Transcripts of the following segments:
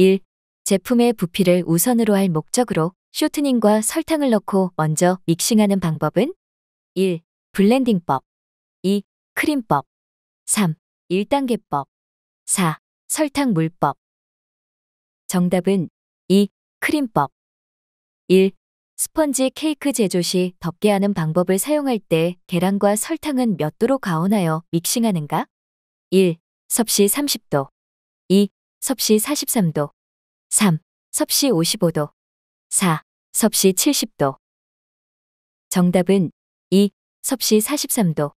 1. 제품의 부피를 우선으로 할 목적으로 쇼트닝과 설탕을 넣고 먼저 믹싱하는 방법은 1. 블렌딩법 2. 크림법 3. 1단계법 4. 설탕물법 정답은 2. 크림법 1. 스펀지 케이크 제조 시 덮게 하는 방법을 사용할 때 계란과 설탕은 몇 도로 가온하여 믹싱하는가? 1. 섭씨 30도 2. 섭씨 43도 3. 섭씨 55도 4. 섭씨 70도 정답은 2. 섭씨 43도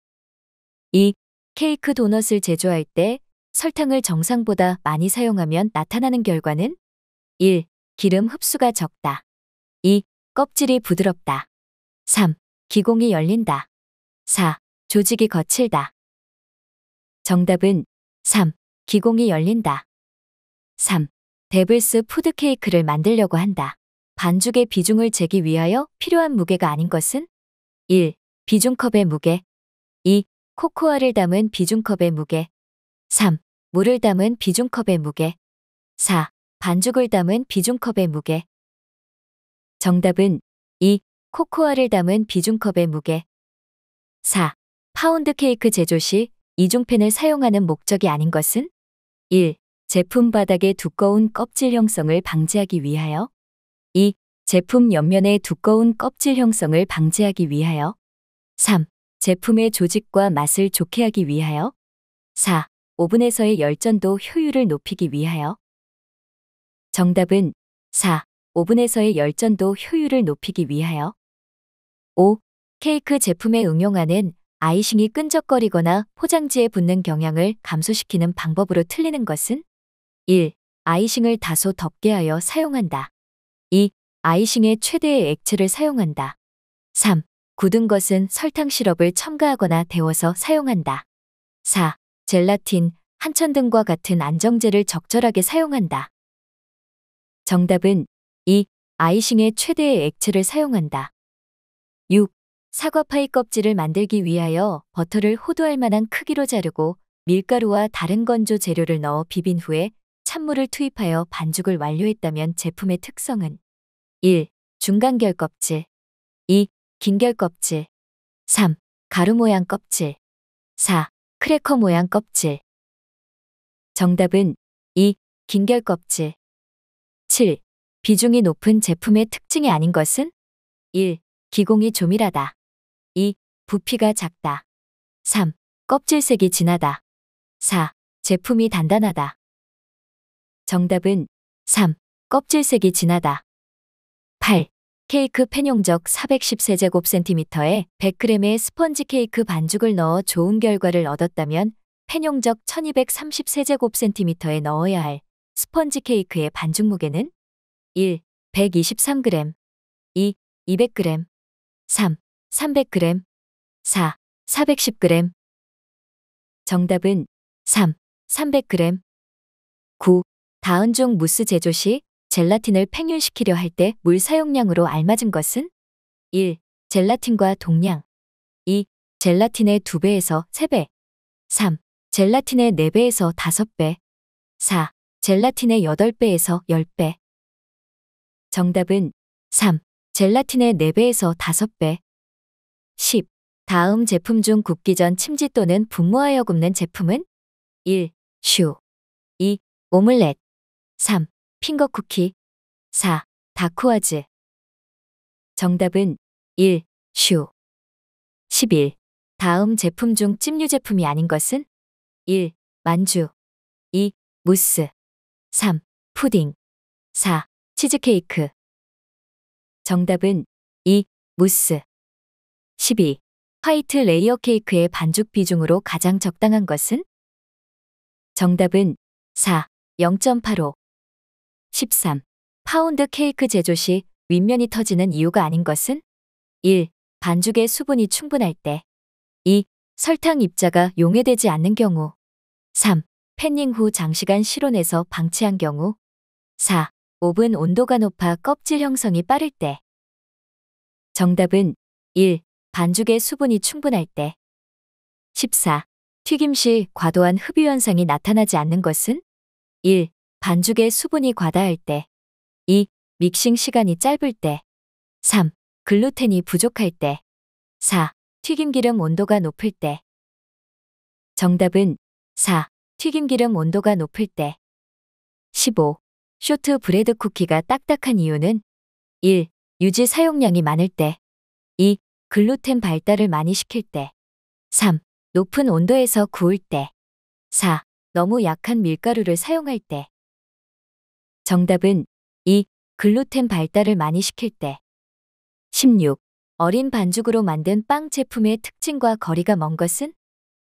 2. 케이크 도넛을 제조할 때 설탕을 정상보다 많이 사용하면 나타나는 결과는 1. 기름 흡수가 적다 2. 껍질이 부드럽다 3. 기공이 열린다 4. 조직이 거칠다 정답은 3. 기공이 열린다 3. 데블스 푸드케이크를 만들려고 한다. 반죽의 비중을 재기 위하여 필요한 무게가 아닌 것은 1. 비중컵의 무게 2. 코코아를 담은 비중컵의 무게 3. 물을 담은 비중컵의 무게 4. 반죽을 담은 비중컵의 무게 정답은 2. 코코아를 담은 비중컵의 무게 4. 파운드 케이크 제조 시 이중펜을 사용하는 목적이 아닌 것은 1. 제품 바닥의 두꺼운 껍질 형성을 방지하기 위하여 2. 제품 옆면의 두꺼운 껍질 형성을 방지하기 위하여 3. 제품의 조직과 맛을 좋게 하기 위하여 4. 오븐에서의 열전도 효율을 높이기 위하여 정답은 4. 오븐에서의 열전도 효율을 높이기 위하여 5. 케이크 제품에 응용하는 아이싱이 끈적거리거나 포장지에 붙는 경향을 감소시키는 방법으로 틀리는 것은 1. 아이싱을 다소 덥게 하여 사용한다. 2. 아이싱의 최대의 액체를 사용한다. 3. 굳은 것은 설탕 시럽을 첨가하거나 데워서 사용한다. 4. 젤라틴, 한천 등과 같은 안정제를 적절하게 사용한다. 정답은 2. 아이싱의 최대의 액체를 사용한다. 6. 사과 파이 껍질을 만들기 위하여 버터를 호두할 만한 크기로 자르고 밀가루와 다른 건조 재료를 넣어 비빈 후에 산물을 투입하여 반죽을 완료했다면 제품의 특성은 1. 중간결 껍질 2. 긴결 껍질 3. 가루 모양 껍질 4. 크래커 모양 껍질 정답은 2. 긴결 껍질 7. 비중이 높은 제품의 특징이 아닌 것은 1. 기공이 조밀하다 2. 부피가 작다 3. 껍질색이 진하다 4. 제품이 단단하다 정답은 3. 껍질색이 진하다. 8. 케이크 팬 용적 410세제곱센티미터에 100g의 스펀지 케이크 반죽을 넣어 좋은 결과를 얻었다면 팬 용적 1230세제곱센티미터에 넣어야 할 스펀지 케이크의 반죽 무게는 1. 123g 2. 200g 3. 300g 4. 410g 정답은 3. 300g 9. 다은종 무스 제조 시 젤라틴을 팽윤시키려 할 때 물 사용량으로 알맞은 것은 1. 젤라틴과 동량 2. 젤라틴의 2배에서 3배 3. 젤라틴의 4배에서 5배 4. 젤라틴의 8배에서 10배 정답은 3. 젤라틴의 4배에서 5배 10. 다음 제품 중 굽기 전 침지 또는 분무하여 굽는 제품은 1. 슈 2. 오믈렛 3. 핑거 쿠키 4. 다쿠아즈 정답은 1. 슈 11. 다음 제품 중 찜류 제품이 아닌 것은? 1. 만주 2. 무스 3. 푸딩 4. 치즈케이크 정답은 2. 무스 12. 화이트 레이어 케이크의 반죽 비중으로 가장 적당한 것은? 정답은 4. 0.85 13. 파운드 케이크 제조 시 윗면이 터지는 이유가 아닌 것은? 1. 반죽의 수분이 충분할 때. 2. 설탕 입자가 용해되지 않는 경우. 3. 팬닝 후 장시간 실온에서 방치한 경우. 4. 오븐 온도가 높아 껍질 형성이 빠를 때. 정답은 1. 반죽의 수분이 충분할 때. 14. 튀김 시 과도한 흡유 현상이 나타나지 않는 것은? 1. 반죽의 수분이 과다할 때 2. 믹싱 시간이 짧을 때 3. 글루텐이 부족할 때 4. 튀김기름 온도가 높을 때 정답은 4. 튀김기름 온도가 높을 때 15. 쇼트 브레드 쿠키가 딱딱한 이유는 1. 유지 사용량이 많을 때 2. 글루텐 발달을 많이 시킬 때 3. 높은 온도에서 구울 때 4. 너무 약한 밀가루를 사용할 때 정답은 2. 글루텐 발달을 많이 시킬 때. 16. 어린 반죽으로 만든 빵 제품의 특징과 거리가 먼 것은?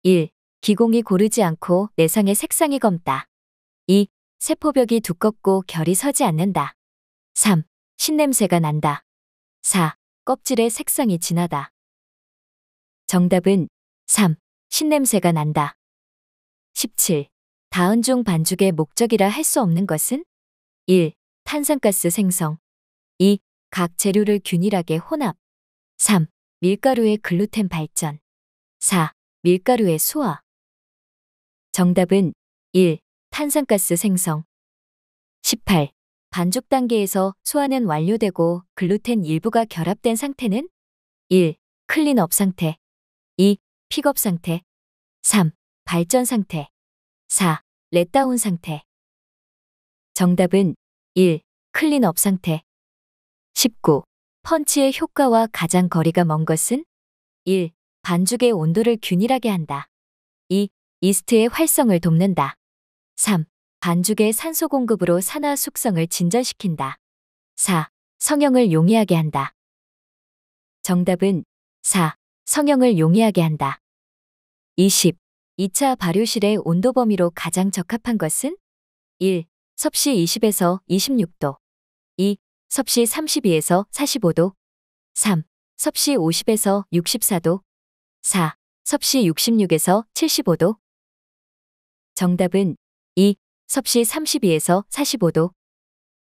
1. 기공이 고르지 않고 내상의 색상이 검다. 2. 세포벽이 두껍고 결이 서지 않는다. 3. 신냄새가 난다. 4. 껍질의 색상이 진하다. 정답은 3. 신냄새가 난다. 17. 다은 중 반죽의 목적이라 할 수 없는 것은? 1. 탄산가스 생성 2. 각 재료를 균일하게 혼합 3. 밀가루의 글루텐 발전 4. 밀가루의 소화 정답은 1. 탄산가스 생성 18. 반죽 단계에서 소화는 완료되고 글루텐 일부가 결합된 상태는 1. 클린업 상태 2. 픽업 상태 3. 발전 상태 4. 렛다운 상태 정답은 1. 클린업 상태 19. 펀치의 효과와 가장 거리가 먼 것은 1. 반죽의 온도를 균일하게 한다. 2. 이스트의 활성을 돕는다. 3. 반죽의 산소 공급으로 산화 숙성을 진전시킨다. 4. 성형을 용이하게 한다. 정답은 4. 성형을 용이하게 한다. 20. 2차 발효실의 온도 범위로 가장 적합한 것은 1. 섭씨 20에서 26도 2. 섭씨 32에서 45도 3. 섭씨 50에서 64도 4. 섭씨 66에서 75도 정답은 2. 섭씨 32에서 45도